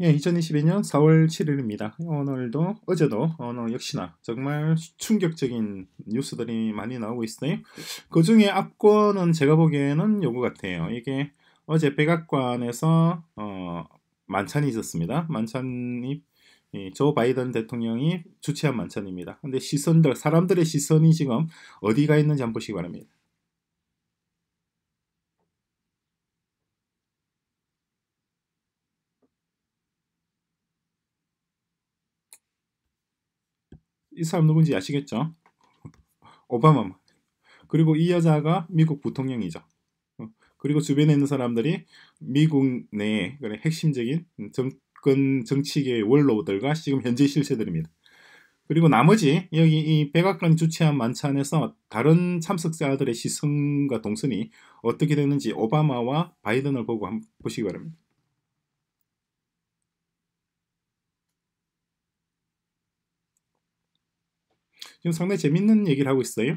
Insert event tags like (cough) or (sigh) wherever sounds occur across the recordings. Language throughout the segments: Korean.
예, 2022년 4월 7일입니다. 오늘도 어제도 어, 역시나 정말 충격적인 뉴스들이 많이 나오고 있어요. 그 중에 압권은 제가 보기에는 요거 같아요. 이게 어제 백악관에서 어, 만찬이 있었습니다. 만찬이 조 바이든 대통령이 주최한 만찬입니다. 근데 시선들 사람들의 시선이 지금 어디가 있는지 한번 보시기 바랍니다. 이 사람 누군지 아시겠죠? 오바마. 그리고 이 여자가 미국 부통령이죠. 어, 그리고 주변에 있는 사람들이 미국 내의 핵심적인 정권 정치계의 원로들과 지금 현재 실세들입니다. 그리고 나머지 여기 이 백악관 주최한 만찬에서 다른 참석자들의 시선과 동선이 어떻게 되는지 오바마와 바이든을 보고 한번 보시기 바랍니다. 지금 상당히 재밌는 얘기를 하고 있어요.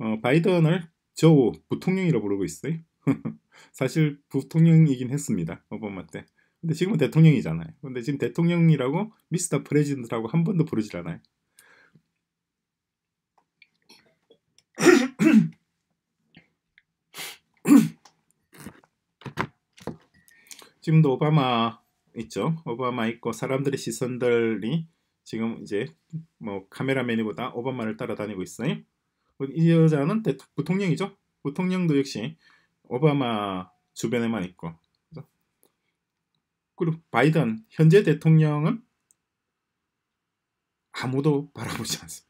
어, 바이든을 저 부통령이라 고 부르고 있어요. (laughs) 사실 부통령이긴 했습니다. 오바마 때. 근데 지금은 대통령이잖아요. 근데 지금 대통령이라고 미스터 프레지던트라고 한 번도 부르질 않아요. (coughs) 지금도 오바마 있죠. 오바마 있고 사람들의 시선들이 지금 이제 뭐 카메라맨이보다 오바마를 따라다니고 있어요. 이 여자는 대, 부통령이죠. 부통령도 역시 오바마 주변에만 있고 그리고 바이든 현재 대통령은 아무도 바라보지 않습니다.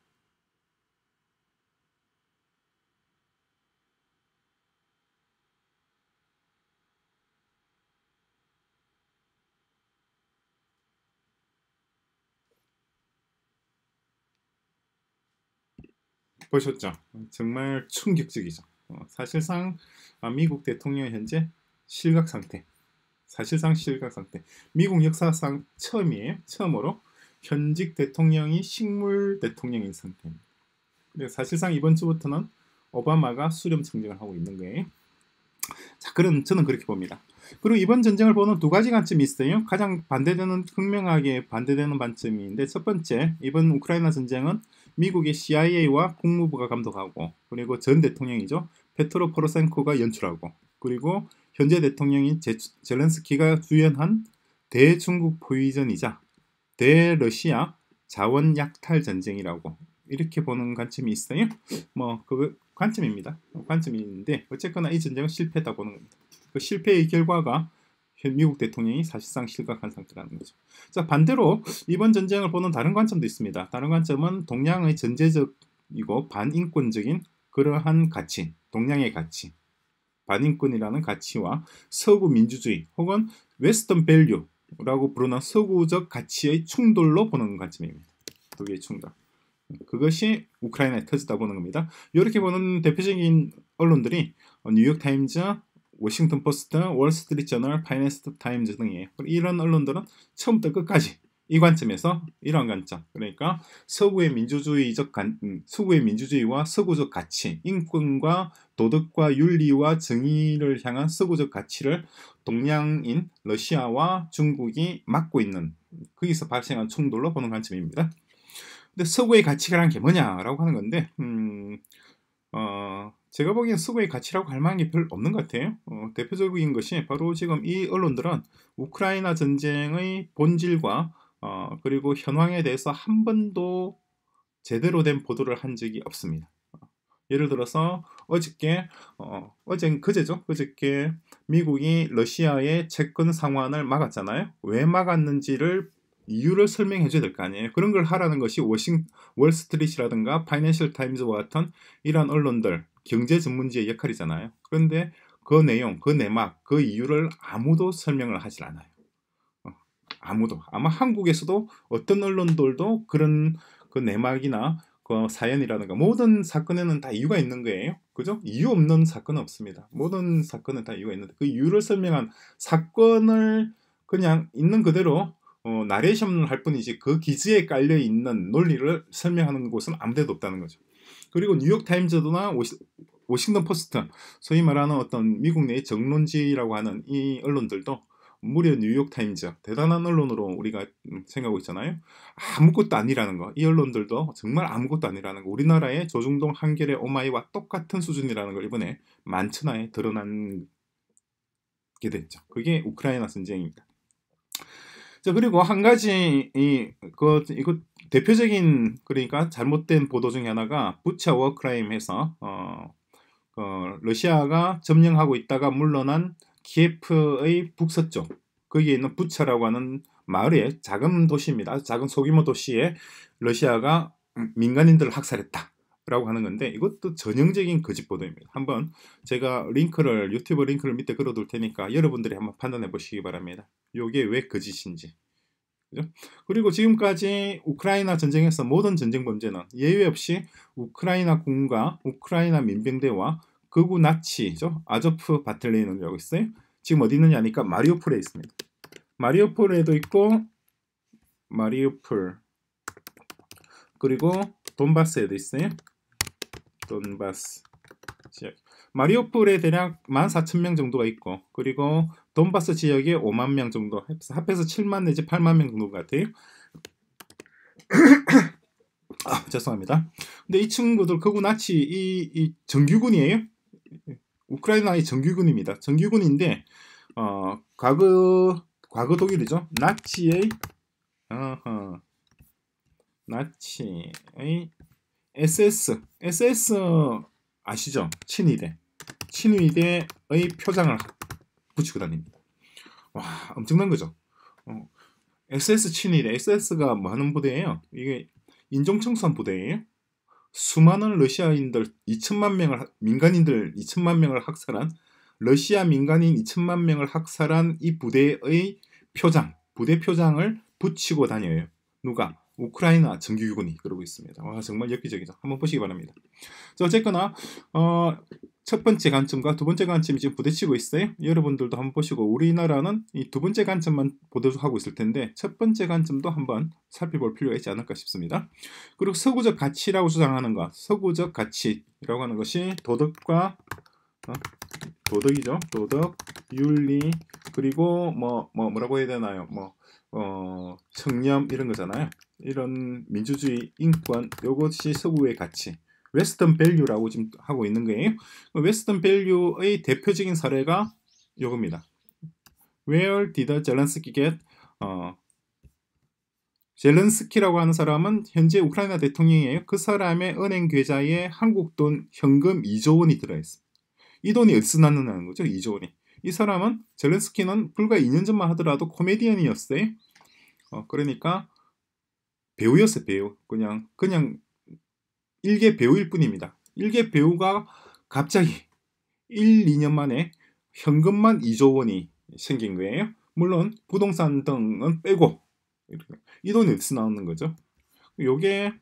보셨죠? 정말 충격적이죠. 어, 사실상 아, 미국 대통령 현재 실각 상태. 사실상 실각 상태. 미국 역사상 처음이에요. 처음으로 현직 대통령이 식물 대통령인 상태입니다. 사실상 이번 주부터는 오바마가 수렴 청정을 하고 있는 거예요. 자, 그럼 저는 그렇게 봅니다. 그리고 이번 전쟁을 보는 두 가지 관점이 있어요. 가장 반대되는 극명하게 반대되는 관점인데 첫 번째 이번 우크라이나 전쟁은 미국의 CIA와 국무부가 감독하고 그리고 전 대통령이죠. 페트로 포로센코가 연출하고 그리고 현재 대통령인 제, 젤렌스키가 주연한 대중국 포위전이자 대러시아 자원 약탈 전쟁이라고 이렇게 보는 관점이 있어요. 뭐 그 관점입니다. 관점이있는데 어쨌거나 이 전쟁은 실패했다 고 보는 겁니다. 그 실패의 결과가 미국 대통령이 사실상 실각한 상태라는 거죠. 자 반대로 이번 전쟁을 보는 다른 관점도 있습니다. 다른 관점은 동양의 전제적이고 반인권적인 그러한 가치, 동양의 가치, 반인권이라는 가치와 서구 민주주의 혹은 웨스턴 밸류라고 부르는 서구적 가치의 충돌로 보는 관점입니다. 두 개의 충돌. 그것이 우크라이나에 터지다 보는 겁니다. 이렇게 보는 대표적인 언론들이 어, 뉴욕타임즈, 워싱턴 포스트, 월스트리트 저널, 파이낸스 타임즈 등의 이런 언론들은 처음부터 끝까지 이 관점에서 이런 관점 그러니까 서구의 민주주의적 관, 음, 서구의 민주주의와 서구적 가치 인권과 도덕과 윤리와 정의를 향한 서구적 가치를 동양인 러시아와 중국이 막고 있는 거기서 발생한 충돌로 보는 관점입니다. 근데 서구의 가치관란 게 뭐냐라고 하는 건데 음, 어, 제가 보기엔 수고의 가치라고 할 만한 게 별로 없는 것 같아요. 어, 대표적인 것이 바로 지금 이 언론들은 우크라이나 전쟁의 본질과 어, 그리고 현황에 대해서 한 번도 제대로 된 보도를 한 적이 없습니다. 어, 예를 들어서 어저께 어, 어젠 그제죠 어저께 미국이 러시아의 채권 상환을 막았잖아요 왜 막았는지를 이유를 설명해 줘야 될 거 아니에요 그런 걸 하라는 것이 워싱 월스트리트라든가 파이낸셜 타임즈와 같은 이런 언론들 경제 전문지의 역할이잖아요. 그런데 그 내용, 그 내막, 그 이유를 아무도 설명을 하질 않아요. 어, 아무도 아마 한국에서도 어떤 언론들도 그런 그 내막이나 그 사연이라든가 모든 사건에는 다 이유가 있는 거예요. 그죠? 이유 없는 사건은 없습니다. 모든 사건은 다 이유가 있는데 그 이유를 설명한 사건을 그냥 있는 그대로 어, 나레이션을 할 뿐이지 그 기지에 깔려 있는 논리를 설명하는 곳은 아무데도 없다는 거죠. 그리고 뉴욕타임즈나 워싱턴 포스트, 소위 말하는 어떤 미국 내의 정론지라고 하는 이 언론들도 무려 뉴욕타임즈 대단한 언론으로 우리가 생각하고 있잖아요 아무것도 아니라는 거이 언론들도 정말 아무것도 아니라는 거 우리나라의 조중동 한겨레 오마이와 똑같은 수준이라는 걸 이번에 만천하에 드러난 게 됐죠 그게 우크라이나 전쟁입니다 자 그리고 한 가지 이, 그, 이것 대표적인 그러니까 잘못된 보도 중에 하나가 부차 워크라임에서 어, 어, 러시아가 점령하고 있다가 물러난 키예프의 북서쪽 거기에 있는 부차라고 하는 마을의 작은 도시입니다. 작은 소규모 도시에 러시아가 민간인들을 학살했다. 라고 하는 건데 이것도 전형적인 거짓 보도입니다. 한번 제가 링크를 유튜브 링크를 밑에 걸어둘 테니까 여러분들이 한번 판단해 보시기 바랍니다. 이게 왜 거짓인지. 그죠? 그리고 지금까지 우크라이나 전쟁에서 모든 전쟁 범죄는 예외 없이 우크라이나 군과 우크라이나 민병대와 극우 나치죠 아저프 바틀레이는라고 있어요. 지금 어디 있느냐니까 하 마리오폴에 있습니다. 마리오폴에도 있고 마리오폴 그리고 돈바스에도 있어요. 돈바스 지역. 마리오폴에 대략 14,000명 정도가 있고 그리고 돈바스 지역에 5만 명 정도 합해서 7만 내지 8만 명 정도 같아요. (coughs) 아, 죄송합니다. 근데 이 친구들 그구 나치 이, 이 정규군이에요. 우크라이나의 정규군입니다. 정규군인데 어, 과거 과거 독일이죠. 나치의 어허, 나치의 SS SS 아시죠? 친위대 친위대의 표장을 붙이고 다닙니다. 와 엄청난 거죠. 어, SS 친일 SS가 많은 뭐 부대예요. 이게 인종청산 부대예요. 수많은 러시아인들 2천만 명을 민간인들 2천만 명을 학살한 러시아 민간인 2천만 명을 학살한 이 부대의 표장 부대 표장을 붙이고 다녀요. 누가 우크라이나 정규군이 그러고 있습니다. 와 아, 정말 엽기적이죠. 한번 보시기 바랍니다. 자 어쨌거나 어, 첫 번째 관점과 두 번째 관점이 지금 부딪히고 있어요. 여러분들도 한번 보시고 우리나라는 이 두 번째 관점만 보도하고 있을 텐데 첫 번째 관점도 한번 살펴볼 필요가 있지 않을까 싶습니다. 그리고 서구적 가치라고 주장하는 것, 서구적 가치라고 하는 것이 도덕과 어, 도덕이죠. 도덕, 윤리 그리고 뭐 뭐, 뭐라고 해야 되나요? 뭐 어, 청렴 이런 거잖아요. 이런 민주주의, 인권 요것이 서구의 가치 웨스턴 밸류라고 지금 하고 있는 거예요. 웨스턴 밸류의 대표적인 사례가 요겁니다. Where did Zelensky get? 어, 젤렌스키라고 하는 사람은 현재 우크라이나 대통령이에요. 그 사람의 은행 계좌에 한국 돈 현금 2조 원이 들어있습니다. 이 돈이 어디서 났느냐는 거죠. 2조 원이. 이 사람은 젤렌스키는 불과 2년 전만 하더라도 코미디언이었어요. 어, 그러니까 배우였어요, 배우. 그냥, 그냥 일개 배우일 뿐입니다. 일개 배우가 갑자기 1, 2년 만에 현금만 2조 원이 생긴 거예요. 물론 부동산 등은 빼고 이 돈이 어디서 나오는 거죠? 요게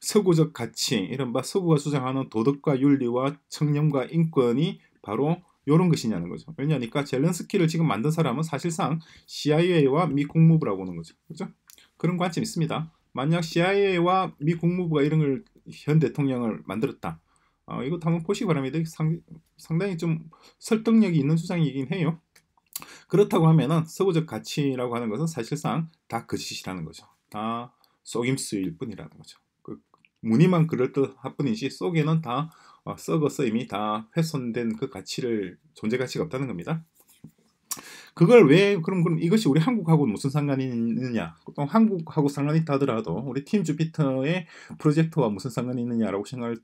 서구적 가치, 이른바 서구가 주장하는 도덕과 윤리와 청렴과 인권이 바로 이런 것이냐는 거죠. 왜냐니까 젤렌스키를 지금 만든 사람은 사실상 CIA와 미 국무부라고 보는 거죠. 그죠? 그런 관점이 있습니다. 만약 CIA와 미 국무부가 이런 걸 현 대통령을 만들었다. 어, 이거 한번 보시기 바랍니다. 상, 상당히 좀 설득력이 있는 수상이긴 해요. 그렇다고 하면은 서구적 가치라고 하는 것은 사실상 다 거짓이라는 거죠. 다 속임수일 뿐이라는 거죠. 그 무늬만 그럴듯할 뿐이지 속에는 다 어, 썩어서 이미 다 훼손된 그 가치를 존재 가치가 없다는 겁니다. 그걸 왜 그럼 그럼 이것이 우리 한국하고 무슨 상관이 있느냐? 또 한국하고 상관이 있다 하더라도 우리 팀 주피터의 프로젝트와 무슨 상관이 있느냐라고 생각할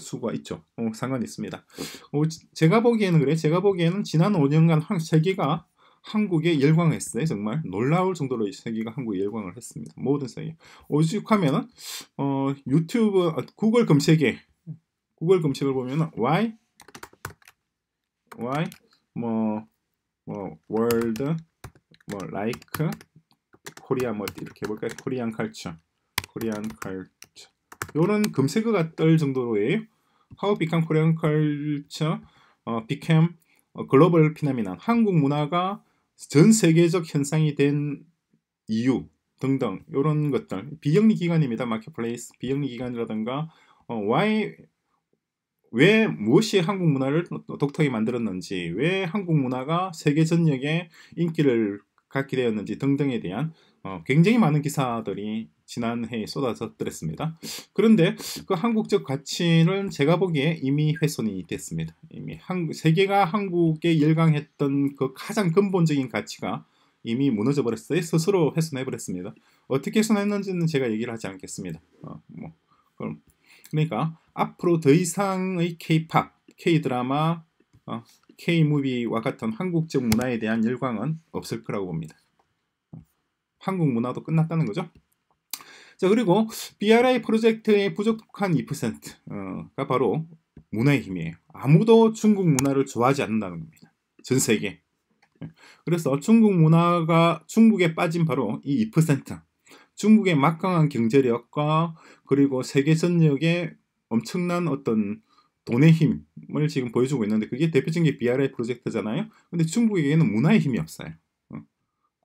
수가 있죠. 어, 상관이 있습니다. 어, 제가 보기에는 그래. 제가 보기에는 지난 5년간 한 세계가 한국에 열광했어요. 정말 놀라울 정도로 세계가 한국에 열광을 했습니다. 모든 세계. 오죽하면은 어, 유튜브 아, 구글 검색에 구글 검색을 보면은 why why 뭐뭐 월드 뭐 like 코리아 뭐 이렇게 해볼까요? 코리안 칼처 코리안 칼처 요런 금세가 가뜰 정도로의 How become Korean culture 어, became 글로벌 어, 피나미난 한국 문화가 전 세계적 현상이 된 이유 등등 요런 것들 비영리 기관입니다 마켓플레이스 비영리 기관이라든가 어, why 왜 무엇이 한국 문화를 독특하게 만들었는지, 왜 한국 문화가 세계 전역에 인기를 갖게 되었는지 등등에 대한 어, 굉장히 많은 기사들이 지난해에 쏟아졌더랬습니다. 그런데 그 한국적 가치는 제가 보기에 이미 훼손이 됐습니다. 이미 한, 세계가 한국에 열광했던 그 가장 근본적인 가치가 이미 무너져 버렸어요. 스스로 훼손해 버렸습니다. 어떻게 훼손했는지는 제가 얘기를 하지 않겠습니다. 어, 뭐 그러니까 앞으로 더 이상의 K-팝, K-드라마, 어, K-무비와 같은 한국적 문화에 대한 열광은 없을 거라고 봅니다. 한국 문화도 끝났다는 거죠. 자 그리고 BRI 프로젝트의 부족한 2%가 어, 바로 문화의 힘이에요. 아무도 중국 문화를 좋아하지 않는다는 겁니다. 전 세계. 예. 그래서 중국 문화가 중국에 빠진 바로 이2% 중국의 막강한 경제력과 그리고 세계 전역의 엄청난 어떤 돈의 힘을 지금 보여주고 있는데 그게 대표적인 게 BRI 프로젝트잖아요. 근데 중국에게는 문화의 힘이 없어요. 어.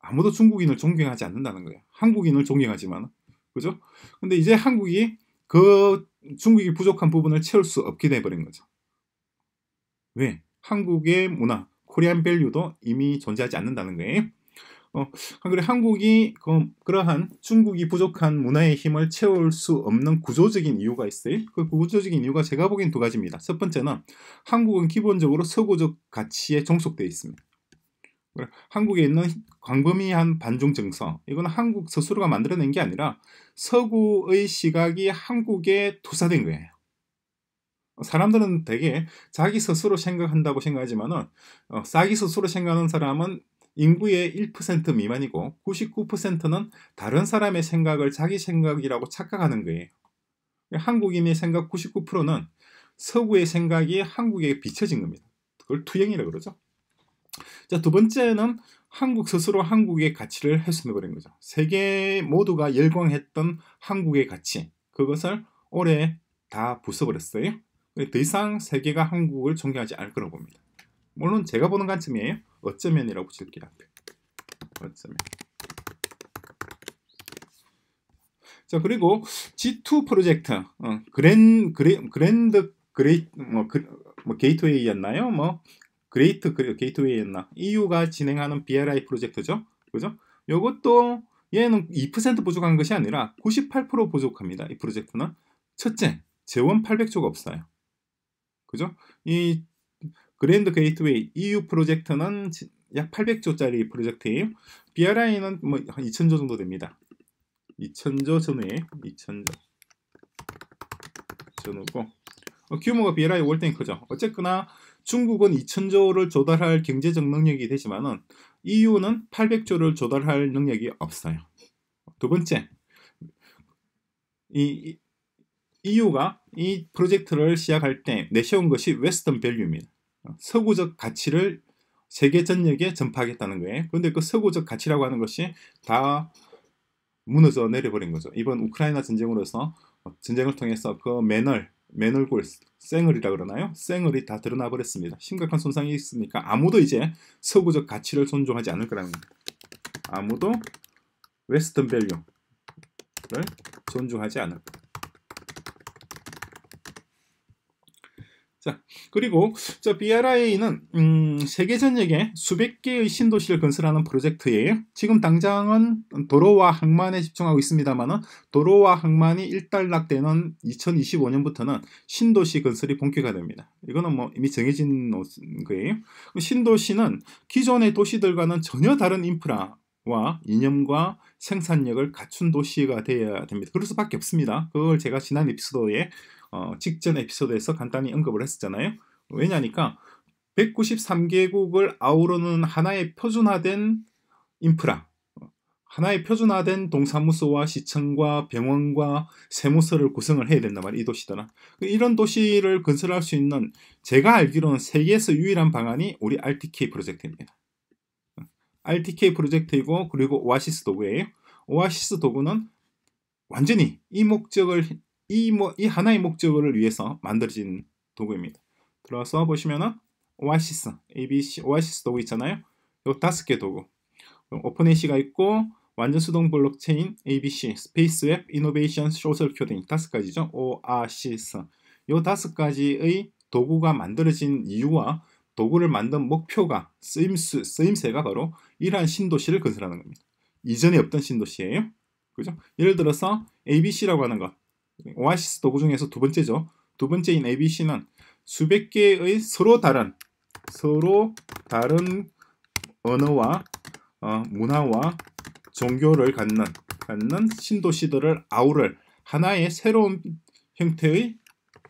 아무도 중국인을 존경하지 않는다는 거예요. 한국인을 존경하지만 그죠? 근데 이제 한국이 그 중국이 부족한 부분을 채울 수 없게 돼버린 거죠. 왜? 한국의 문화, 코리안 밸류도 이미 존재하지 않는다는 거예요. 어, 한글 한국이 그러한 중국이 부족한 문화의 힘을 채울 수 없는 구조적인 이유가 있어요. 그 구조적인 이유가 제가 보기엔 두 가지입니다. 첫 번째는 한국은 기본적으로 서구적 가치에 종속되어 있습니다. 한국에 있는 광범위한 반중 정서 이건 한국 스스로가 만들어낸 게 아니라 서구의 시각이 한국에 도사된 거예요. 사람들은 되게 자기 스스로 생각한다고 생각하지만은 어, 자기 스스로 생각하는 사람은 인구의 1% 미만이고 99%는 다른 사람의 생각을 자기 생각이라고 착각하는 거예요. 한국인의 생각 99%는 서구의 생각이 한국에 비춰진 겁니다. 그걸 투영이라고 그러죠. 자, 두 번째는 한국 스스로 한국의 가치를 훼손해버린 거죠. 세계 모두가 열광했던 한국의 가치, 그것을 올해 다 부숴버렸어요. 더 이상 세계가 한국을 존경하지 않을 거라고 봅니다. 물론 제가 보는 관점이에요. 어쩌면이라고 붙일게요. 앞에. 어쩌면. 자 그리고 G2 프로젝트 어, 그랜 그레, 그랜드 그레이 뭐, 그, 뭐 게이트웨이였나요? 뭐 그레이트 그레, 게이트웨이였나? EU가 진행하는 BRI 프로젝트죠. 그죠? 요것도 얘는 2%보족한 것이 아니라 98%보족합니다이 프로젝트는 첫째 재원 800조가 없어요. 그죠? 이 그랜드 게이트웨이 EU 프로젝트는 약 800조짜리 프로젝트임 BRI는 뭐 한2 0조 정도 됩니다. 2 0 0 0조 전후에 2 0조 전후고 어, 규모가 BRI 월등히 크죠. 어쨌거나 중국은 2 0 0 0조를 조달할 경제적 능력이 되지만은 EU는 800조를 조달할 능력이 없어요. 두 번째, 이 EU가 이 프로젝트를 시작할 때 내세운 것이 웨스턴 밸류입니다. 서구적 가치를 세계 전역에 전파하겠다는 거예요. 그런데 그 서구적 가치라고 하는 것이 다 무너져 내려버린 거죠. 이번 우크라이나 전쟁으로서 전쟁을 통해서 그 맨을 맨얼골 쌩얼이라 그러나요? 쌩얼이 다 드러나 버렸습니다. 심각한 손상이 있으니까 아무도 이제 서구적 가치를 존중하지 않을 거라는 겁니다. 아무도 웨스턴 밸류를 존중하지 않을 거예요. 자, 그리고 저 b r i 는 음, 세계 전역에 수백 개의 신도시를 건설하는 프로젝트예요 지금 당장은 도로와 항만에 집중하고 있습니다만은 도로와 항만이 일단락되는 2025년부터는 신도시 건설이 본격화됩니다. 이거는 뭐 이미 정해진 거예요. 신도시는 기존의 도시들과는 전혀 다른 인프라 와 이념과 생산력을 갖춘 도시가 되어야 됩니다. 그럴 수밖에 없습니다. 그걸 제가 지난 에피소드에 어, 직전 에피소드에서 간단히 언급을 했었잖아요. 왜냐니까 193개국을 아우르는 하나의 표준화된 인프라, 하나의 표준화된 동사무소와 시청과 병원과 세무서를 구성을 해야 된단 말이에요. 이 도시들은. 그 이런 도시를 건설할 수 있는 제가 알기로는 세계에서 유일한 방안이 우리 RTK 프로젝트입니다. RTK 프로젝트이고 그리고 오아시스 도구예요. 오아시스 도구는 완전히 이 목적을 이, 뭐, 이 하나의 목적을 위해서 만들어진 도구입니다. 들어서 와 보시면은 오아시스, ABC, 오아시스 도구 있잖아요. 요 다섯 개 도구. 오픈AC가 있고 완전 수동 블록체인, ABC, 스페이스웹, 이노베이션, 소셜 코딩 다섯 가지죠. 오아시스. 요 다섯 가지의 도구가 만들어진 이유와 도구를 만든 목표가 쓰임수, 쓰임새가 바로 이러한 신도시를 건설하는 겁니다. 이전에 없던 신도시예요. 그죠? 예를 들어서 ABC라고 하는 것. 오아시스 도구 중에서 두 번째죠. 두 번째인 ABC는 수백 개의 서로 다른 서로 다른 언어와 어, 문화와 종교를 갖는 갖는 신도시들을 아우를 하나의 새로운 형태의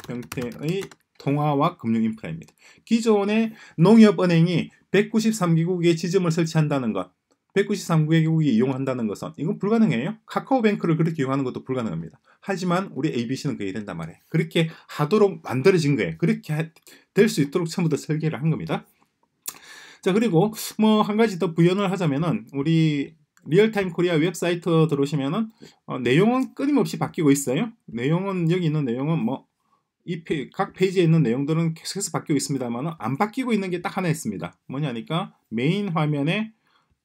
형태의 통화와 금융 인프라입니다. 기존의 농협은행이 193개국에 지점을 설치한다는 것, 193개국이 이용한다는 것은 이건 불가능해요. 카카오뱅크를 그렇게 이용하는 것도 불가능합니다. 하지만 우리 ABC는 그게 된단 말이에요. 그렇게 하도록 만들어진 거예요. 그렇게 될 수 있도록 처음부터 설계를 한 겁니다. 자 그리고 뭐 한 가지 더 부연을 하자면은 우리 리얼타임 코리아 웹사이트 들어오시면은 어, 내용은 끊임없이 바뀌고 있어요. 내용은 여기 있는 내용은 뭐 이각 페이지에 있는 내용들은 계속해서 바뀌고 있습니다만 안 바뀌고 있는 게 딱 하나 있습니다. 뭐냐니까 메인 화면에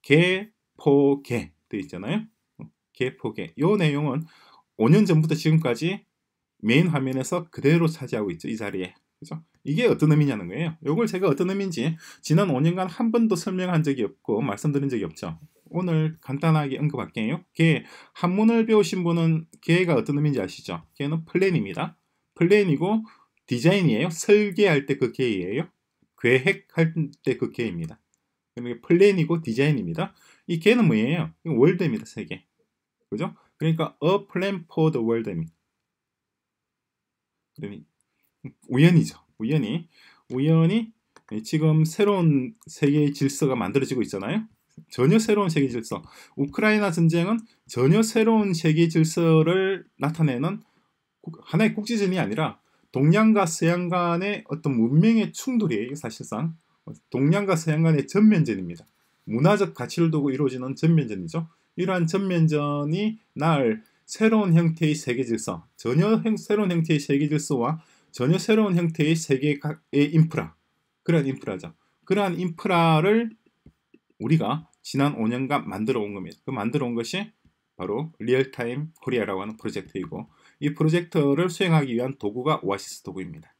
개포개 돼 있잖아요. 개포개 요 내용은 5년 전부터 지금까지 메인 화면에서 그대로 차지하고 있죠. 이 자리에. 그죠? 이게 어떤 의미냐는 거예요. 이걸 제가 어떤 의미인지 지난 5년간 한 번도 설명한 적이 없고 말씀드린 적이 없죠. 오늘 간단하게 언급할게요. 개, 한문을 배우신 분은 개가 어떤 의미인지 아시죠? 개는 플랜입니다. 플랜이고 디자인이에요. 설계할 때 그개에요 계획할 때 그 개입니다. 그러니 플랜이고 디자인입니다. 이 개는 뭐예요? 월드입니다. 세계. 그죠? 그러니까 a plan for the world입니다. 우연이죠. 우연히 우연히 지금 새로운 세계 질서가 만들어지고 있잖아요. 전혀 새로운 세계 질서. 우크라이나 전쟁은 전혀 새로운 세계 질서를 나타내는 하나의 국지전이 아니라 동양과 서양 간의 어떤 문명의 충돌이에요. 사실상 동양과 서양 간의 전면전입니다. 문화적 가치를 두고 이루어지는 전면전이죠. 이러한 전면전이 나을 새로운 형태의 세계 질서, 전혀 행, 새로운 형태의 세계 질서와 전혀 새로운 형태의 세계의 인프라, 그러한 인프라죠. 그러한 인프라를 우리가 지난 5년간 만들어 온 겁니다. 그 만들어 온 것이 바로 리얼타임 코리아라고 하는 프로젝트이고 이 프로젝트를 수행하기 위한 도구가 오아시스 도구입니다.